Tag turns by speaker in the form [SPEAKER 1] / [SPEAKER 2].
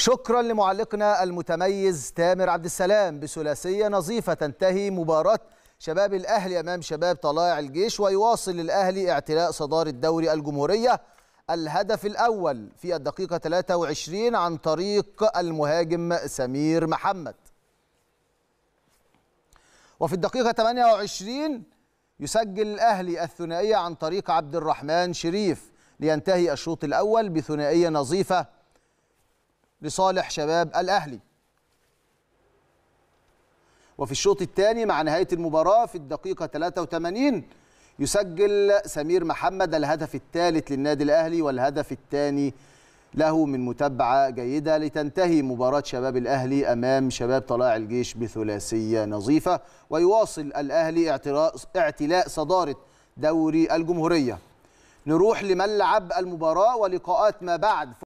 [SPEAKER 1] شكرا لمعلقنا المتميز تامر عبد السلام بثلاثيه نظيفه تنتهي مباراه شباب الاهلي امام شباب طلائع الجيش ويواصل الاهلي اعتلاء صداره دوري الجمهوريه الهدف الاول في الدقيقه 23 عن طريق المهاجم سمير محمد وفي الدقيقه 28 يسجل الاهلي الثنائيه عن طريق عبد الرحمن شريف لينتهي الشوط الاول بثنائيه نظيفه لصالح شباب الأهلي وفي الشوط الثاني مع نهاية المباراة في الدقيقة 83 يسجل سمير محمد الهدف الثالث للنادي الأهلي والهدف الثاني له من متابعة جيدة لتنتهي مباراة شباب الأهلي أمام شباب طلائع الجيش بثلاثية نظيفة ويواصل الأهلي اعتلاء صدارة دوري الجمهورية نروح لملعب المباراة ولقاءات ما بعد